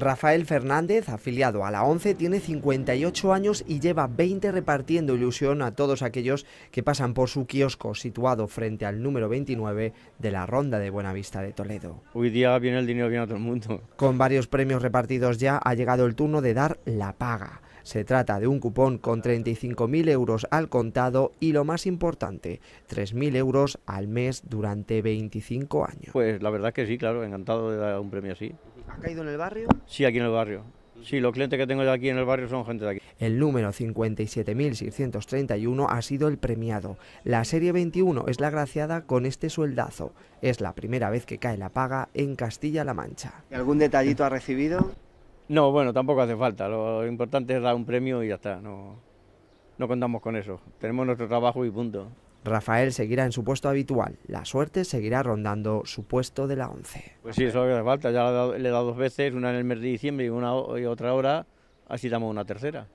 Rafael Fernández, afiliado a la 11, tiene 58 años y lleva 20 repartiendo ilusión a todos aquellos que pasan por su kiosco situado frente al número 29 de la Ronda de Buenavista de Toledo. Hoy día viene el dinero, viene a todo el mundo. Con varios premios repartidos ya ha llegado el turno de dar la paga. Se trata de un cupón con 35.000 euros al contado y lo más importante, 3.000 euros al mes durante 25 años. Pues la verdad es que sí, claro, encantado de dar un premio así. ¿Ha caído en el barrio? Sí, aquí en el barrio. Sí, los clientes que tengo de aquí en el barrio son gente de aquí. El número 57.631 ha sido el premiado. La serie 21 es la graciada con este sueldazo. Es la primera vez que cae la paga en Castilla-La Mancha. ¿Algún detallito ha recibido? No, bueno, tampoco hace falta. Lo importante es dar un premio y ya está. No, no contamos con eso. Tenemos nuestro trabajo y punto. Rafael seguirá en su puesto habitual. La suerte seguirá rondando su puesto de la 11. Pues sí, eso hace falta. Ya le he dado dos veces, una en el mes de diciembre y, una, y otra hora. Así damos una tercera.